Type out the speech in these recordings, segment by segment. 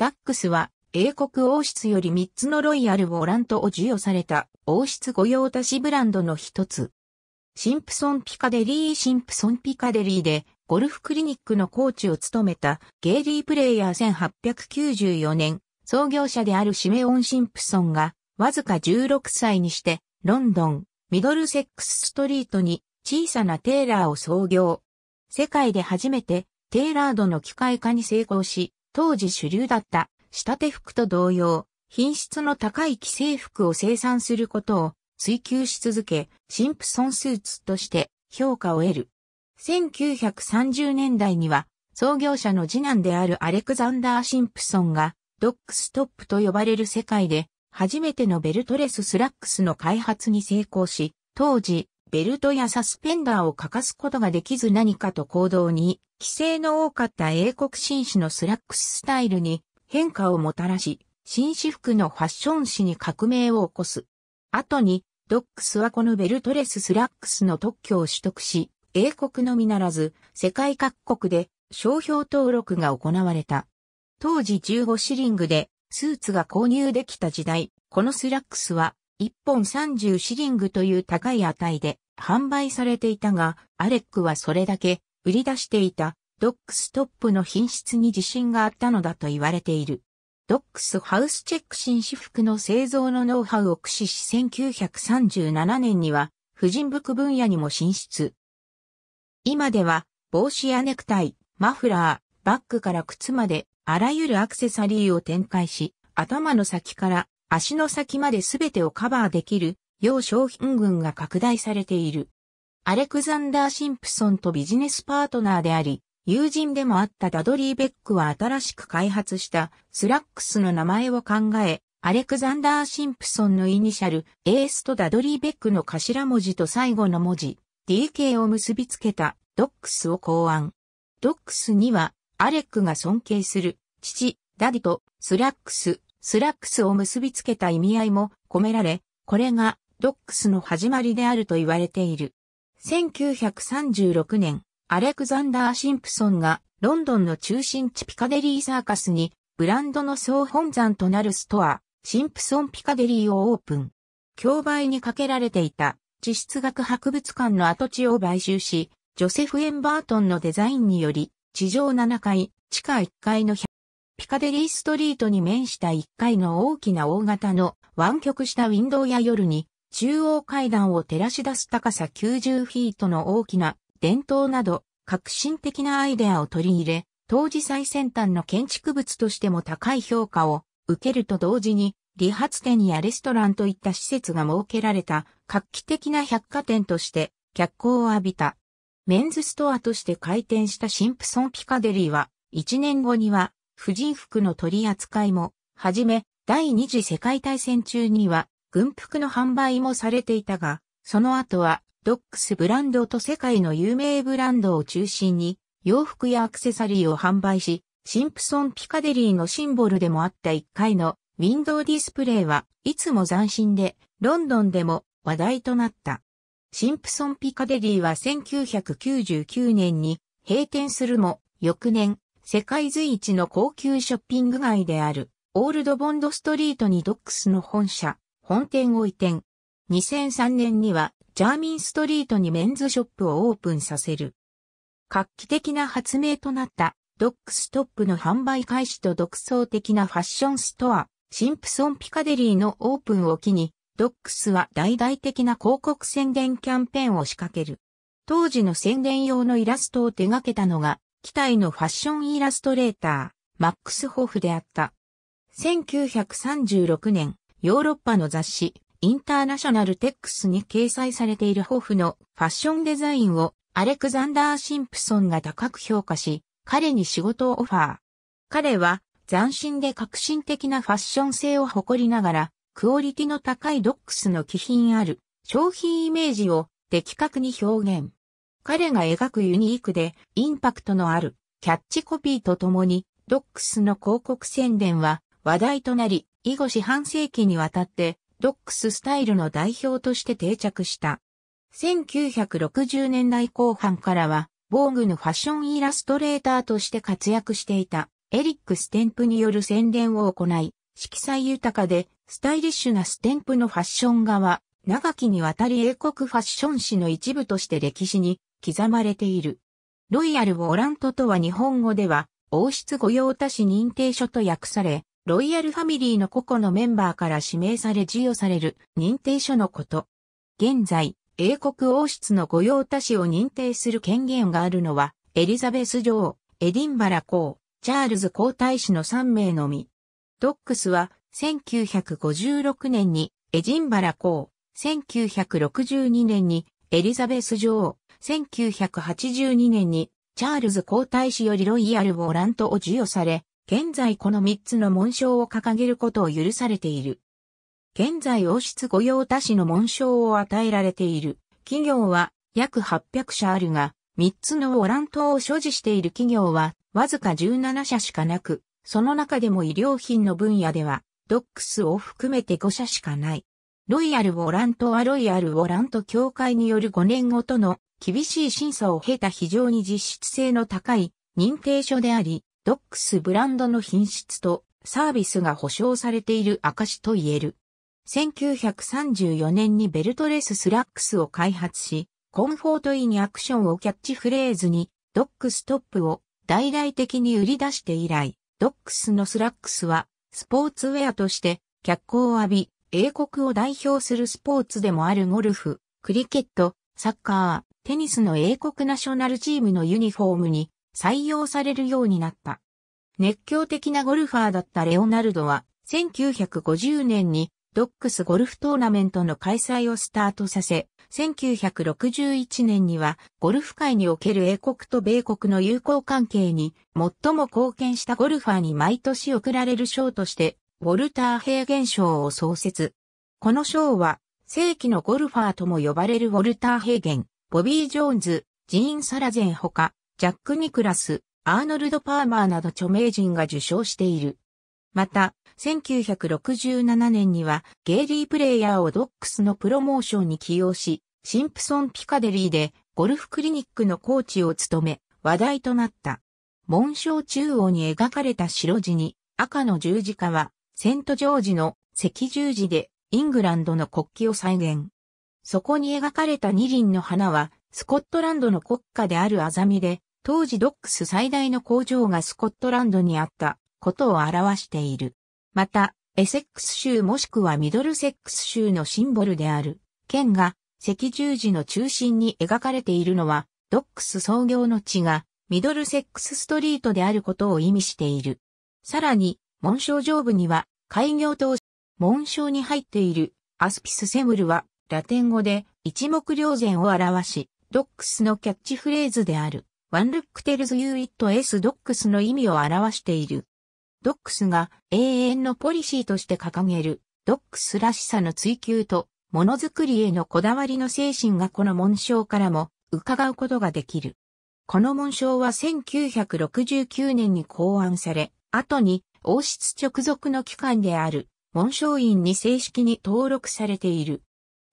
ダックスは英国王室より3つのロイヤルウォラントを授与された王室御用達ブランドの一つ。シンプソン・ピカデリー・シンプソン・ピカデリーでゴルフクリニックのコーチを務めたゲイリープレイヤー1894年、創業者であるシメオン・シンプソンがわずか16歳にしてロンドン、ミドルセックスストリートに小さなテーラーを創業。世界で初めてテーラードの機械化に成功し、当時主流だった仕立て服と同様、品質の高い既製服を生産することを追求し続け、シンプソンスーツとして評価を得る。1930年代には創業者の次男であるアレクザンダー・シンプソンがドックストップと呼ばれる世界で初めてのベルトレススラックスの開発に成功し、当時ベルトやサスペンダーを欠かすことができず何かと行動に、規制の多かった英国紳士のスラックススタイルに変化をもたらし、紳士服のファッション誌に革命を起こす。後に、ドックスはこのベルトレススラックスの特許を取得し、英国のみならず、世界各国で商標登録が行われた。当時15シリングでスーツが購入できた時代、このスラックスは1本30シリングという高い値で販売されていたが、アレックはそれだけ売り出していたドックストップの品質に自信があったのだと言われている。ドックスハウスチェック紳士服の製造のノウハウを駆使し1937年には婦人服分野にも進出。今では帽子やネクタイ、マフラー、バッグから靴まであらゆるアクセサリーを展開し、頭の先から足の先まで全てをカバーできる、要商品群が拡大されている。アレクザンダー・シンプソンとビジネスパートナーであり、友人でもあったダドリー・ベックは新しく開発したスラックスの名前を考え、アレクザンダー・シンプソンのイニシャル、エースとダドリー・ベックの頭文字と最後の文字、DK を結びつけたドックスを考案。ドックスには、アレックが尊敬する、父、ダディと、スラックス、スラックスを結びつけた意味合いも込められ、これがドックスの始まりであると言われている。1936年、アレクザンダー・シンプソンがロンドンの中心地ピカデリーサーカスにブランドの総本山となるストア、シンプソンピカデリーをオープン。競売にかけられていた地質学博物館の跡地を買収し、ジョセフ・エンバートンのデザインにより、地上7階、地下1階の100ピカデリーストリートに面した1階の大きな大型の湾曲したウィンドウや夜に中央階段を照らし出す高さ90フィートの大きな伝統など革新的なアイデアを取り入れ、当時最先端の建築物としても高い評価を受けると同時に、理髪店やレストランといった施設が設けられた画期的な百貨店として脚光を浴びた。メンズストアとして開店したシンプソン・ピカデリーは、1年後には婦人服の取り扱いも、はじめ、第二次世界大戦中には、軍服の販売もされていたが、その後は、ドックスブランドと世界の有名ブランドを中心に、洋服やアクセサリーを販売し、シンプソン・ピカデリーのシンボルでもあった1階のウィンドウディスプレイはいつも斬新で、ロンドンでも話題となった。シンプソン・ピカデリーは1999年に閉店するも、翌年、世界随一の高級ショッピング街である、オールドボンドストリートにドックスの本社、本店を移転。2003年には、ジャーミンストリートにメンズショップをオープンさせる。画期的な発明となった、ドックストップの販売開始と独創的なファッションストア、シンプソンピカデリーのオープンを機に、ドックスは大々的な広告宣伝キャンペーンを仕掛ける。当時の宣伝用のイラストを手掛けたのが、機体のファッションイラストレーター、マックス・ホフであった。1936年、ヨーロッパの雑誌、インターナショナルテックスに掲載されているホフのファッションデザインをアレクザンダー・シンプソンが高く評価し、彼に仕事をオファー。彼は斬新で革新的なファッション性を誇りながら、クオリティの高いドックスの気品ある商品イメージを的確に表現。彼が描くユニークでインパクトのあるキャッチコピーとともに、ドックスの広告宣伝は話題となり、以後四半世紀にわたってドックススタイルの代表として定着した。1960年代後半からは、防具のファッションイラストレーターとして活躍していたエリック・ステンプによる宣伝を行い、色彩豊かでスタイリッシュなステンプのファッション画は、長きにわたり英国ファッション誌の一部として歴史に刻まれている。ロイヤル・ウォラントとは日本語では、王室御用達認定書と訳され、ロイヤルファミリーの個々のメンバーから指名され授与される認定書のこと。現在、英国王室の御用達を認定する権限があるのは、エリザベス女王、エディンバラ公、チャールズ皇太子の3名のみ。ドックスは、1956年にエジンバラ公、1962年にエリザベス女王、1982年にチャールズ皇太子よりロイヤルボラントを授与され、現在この3つの紋章を掲げることを許されている。現在王室御用達の紋章を与えられている企業は約800社あるが、3つのオラントを所持している企業はわずか17社しかなく、その中でも医療品の分野では、ドックスを含めて5社しかない。ロイヤル・ウォラントはロイヤル・ウォラント協会による5年ごとの厳しい審査を経た非常に実質性の高い認定書であり、ドックスブランドの品質とサービスが保証されている証と言える。1934年にベルトレス・スラックスを開発し、コンフォートインアクションをキャッチフレーズに、ドックストップを大々的に売り出して以来、ドックスのスラックスはスポーツウェアとして脚光を浴び、英国を代表するスポーツでもあるゴルフ、クリケット、サッカー、テニスの英国ナショナルチームのユニフォームに採用されるようになった。熱狂的なゴルファーだったレオナルドは、1950年にドックスゴルフトーナメントの開催をスタートさせ、1961年にはゴルフ界における英国と米国の友好関係に最も貢献したゴルファーに毎年贈られる賞としてウォルターヘーン賞を創設。この賞は、世紀のゴルファーとも呼ばれるウォルターヘーゲン、ボビー・ジョーンズ、ジーン・サラゼンほか、ジャック・ニクラス、アーノルド・パーマーなど著名人が受賞している。また、1967年には、ゲイリープレイヤーをドックスのプロモーションに起用し、シンプソン・ピカデリーで、ゴルフクリニックのコーチを務め、話題となった。紋章中央に描かれた白地に、赤の十字架は、セントジョージの赤十字でイングランドの国旗を再現。そこに描かれた二輪の花は、スコットランドの国家であるアザミで、当時ドックス最大の工場がスコットランドにあったことを表している。また、エセックス州もしくはミドルセックス州のシンボルである、剣が赤十字の中心に描かれているのは、ドックス創業の地がミドルセックスストリートであることを意味している。さらに、紋章上部には、開業当紋章に入っているアスピスセムルは、ラテン語で一目瞭然を表し、ドックスのキャッチフレーズである、ワンルックテルズユーイットエスドックスの意味を表している。ドックスが永遠のポリシーとして掲げる、ドックスらしさの追求と、ものづくりへのこだわりの精神がこの紋章からも伺うことができる。この紋章は1969年に考案され、後に王室直属の機関である紋章院に正式に登録されている。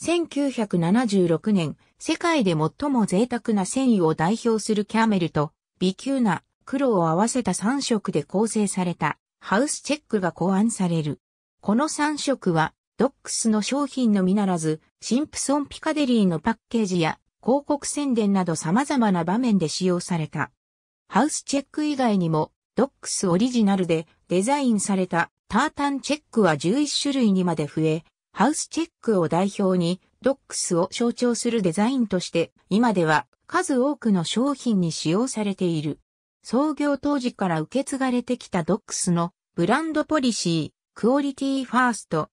1976年、世界で最も贅沢な繊維を代表するキャメルと微級な黒を合わせた3色で構成されたハウスチェックが考案される。この3色はドックスの商品のみならず、シンプソン・ピカデリーのパッケージや広告宣伝など様々な場面で使用された。ハウスチェック以外にも、ドックスオリジナルでデザインされたタータンチェックは11種類にまで増え、ハウスチェックを代表にドックスを象徴するデザインとして今では数多くの商品に使用されている。創業当時から受け継がれてきたドックスのブランドポリシー、クオリティファースト。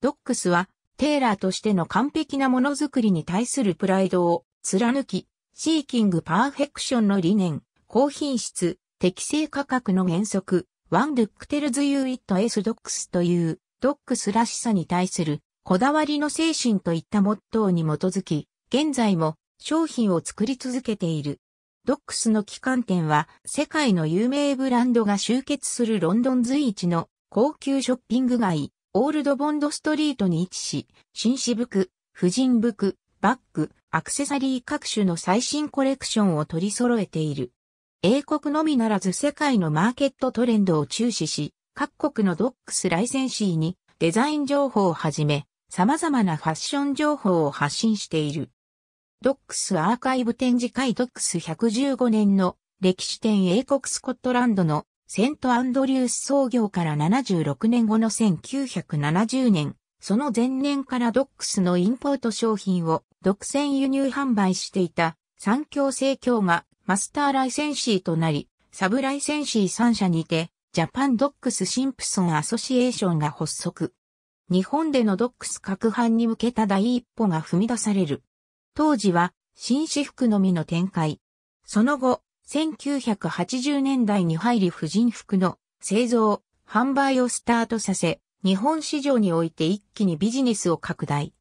ドックスはテーラーとしての完璧なものづくりに対するプライドを貫き、シーキングパーフェクションの理念、高品質、適正価格の原則、ワン・ルックテルズ・ユー・イット・エス・ドックスという、ドックスらしさに対する、こだわりの精神といったモットーに基づき、現在も商品を作り続けている。ドックスの機関店は世界の有名ブランドが集結するロンドン随一の高級ショッピング街、オールドボンドストリートに位置し、紳士服、婦人服、バッグ、アクセサリー各種の最新コレクションを取り揃えている。英国のみならず世界のマーケットトレンドを注視し、各国のドックスライセンシーにデザイン情報をはじめ、様々なファッション情報を発信している。ドックスアーカイブ展示会ドックス115年の歴史展英国スコットランドのセントアンドリュース創業から76年後の1970年、その前年からドックスのインポート商品を独占輸入販売していた三業生協がマスターライセンシーとなり、サブライセンシー3社にて、ジャパンドックスシンプソンアソシエーションが発足。日本でのドックス拡販に向けた第一歩が踏み出される。当時は、紳士服のみの展開。その後、1980年代に入り婦人服の製造、販売をスタートさせ、日本市場において一気にビジネスを拡大。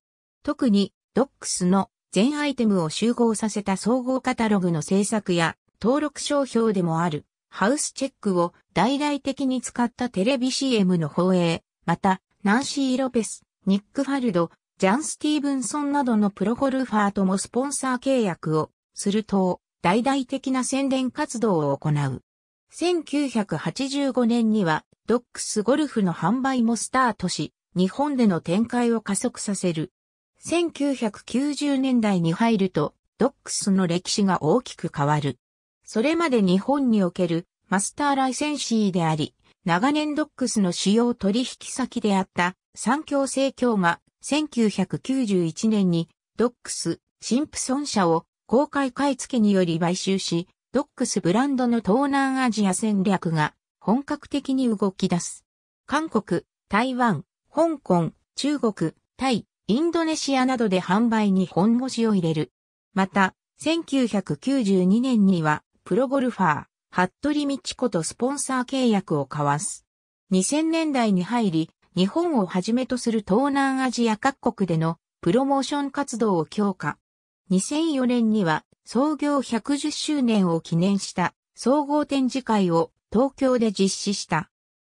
特に、ドックスの全アイテムを集合させた総合カタログの制作や登録商標でもあるハウスチェックを大々的に使ったテレビ CM の放映、また、ナンシー・ロペス、ニック・ファルド、ジャン・スティーブンソンなどのプロゴルファーともスポンサー契約をすると、大々的な宣伝活動を行う。1985年には、ドックスゴルフの販売もスタートし、日本での展開を加速させる。1990年代に入ると、ドックスの歴史が大きく変わる。それまで日本におけるマスターライセンシーであり、長年ドックスの主要取引先であった三協生協が1991年にドックスシンプソン社を公開買い付けにより買収し、ドックスブランドの東南アジア戦略が本格的に動き出す。韓国、台湾、香港、中国、タイ、インドネシアなどで販売に本腰を入れる。また、1992年には、プロゴルファー、服部道子とスポンサー契約を交わす。2000年代に入り、日本をはじめとする東南アジア各国でのプロモーション活動を強化。2004年には創業110周年を記念した総合展示会を東京で実施した。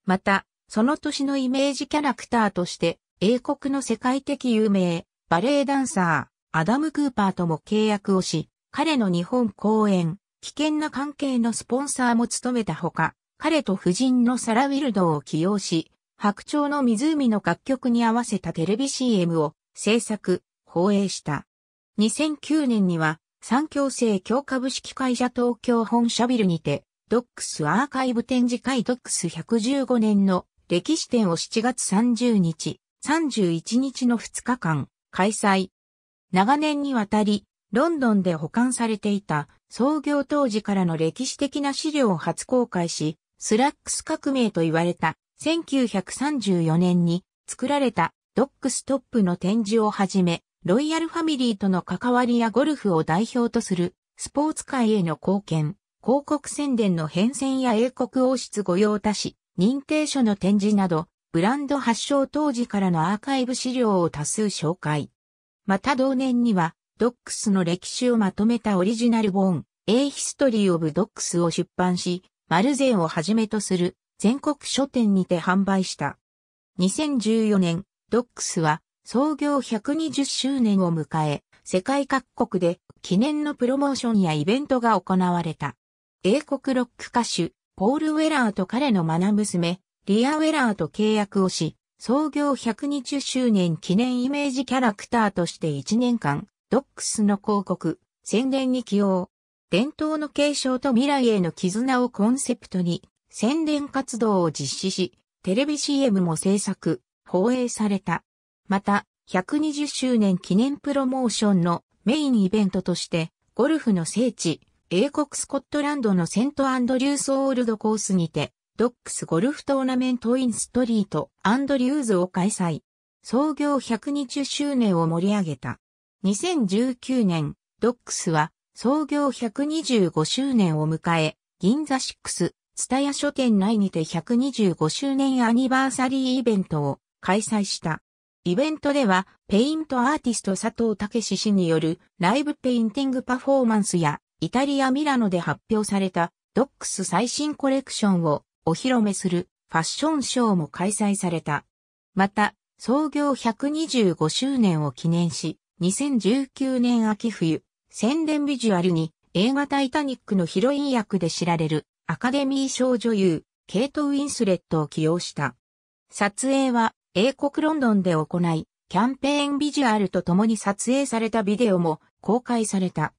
また、その年のイメージキャラクターとして英国の世界的有名、バレエダンサー、アダム・クーパーとも契約をし、彼の日本公演、危険な関係のスポンサーも務めたほか、彼と夫人のサラ・ウィルドを起用し、白鳥の湖の楽曲に合わせたテレビ CM を制作、放映した。2009年には、三共生協株式会社東京本社ビルにて、ドックスアーカイブ展示会ドックス115年の歴史展を7月30日、31日の2日間開催。長年にわたり、ロンドンで保管されていた創業当時からの歴史的な資料を初公開し、スラックス革命と言われた1934年に作られたドックストップの展示をはじめ、ロイヤルファミリーとの関わりやゴルフを代表とするスポーツ界への貢献、広告宣伝の変遷や英国王室御用達、認定書の展示など、ブランド発祥当時からのアーカイブ資料を多数紹介。また同年には、ドックスの歴史をまとめたオリジナル本、A History of Docs を出版し、マルゼンをはじめとする全国書店にて販売した。2014年、ドックスは創業120周年を迎え、世界各国で記念のプロモーションやイベントが行われた。英国ロック歌手、ポール・ウェラーと彼の愛娘、リアウェラーと契約をし、創業120周年記念イメージキャラクターとして1年間、ドックスの広告、宣伝に起用。伝統の継承と未来への絆をコンセプトに、宣伝活動を実施し、テレビ CM も制作、放映された。また、120周年記念プロモーションのメインイベントとして、ゴルフの聖地、英国スコットランドのセントアンドリュースオールドコースにて、ドックスゴルフトーナメントインストリートアンドリューズを開催。創業120周年を盛り上げた。2019年、ドックスは創業125周年を迎え、銀座6、ツタヤ書店内にて125周年アニバーサリーイベントを開催した。イベントでは、ペイントアーティスト佐藤武氏によるライブペインティングパフォーマンスや、イタリア・ミラノで発表されたドックス最新コレクションをお披露目するファッションショーも開催された。また、創業125周年を記念し、2019年秋冬、宣伝ビジュアルに映画タイタニックのヒロイン役で知られるアカデミー賞女優、ケイト・ウィンスレットを起用した。撮影は英国ロンドンで行い、キャンペーンビジュアルと共に撮影されたビデオも公開された。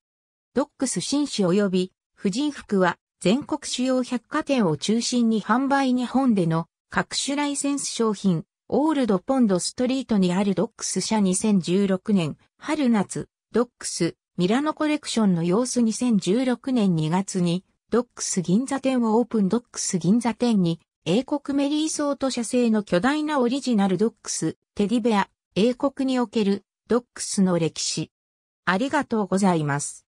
ドックス紳士及び婦人服は全国主要百貨店を中心に販売日本での各種ライセンス商品、オールドポンドストリートにあるドックス社2016年春夏、ドックスミラノコレクションの様子2016年2月にドックス銀座店をオープンドックス銀座店に英国メリーソート社製の巨大なオリジナルドックステディベア英国におけるドックスの歴史ありがとうございます。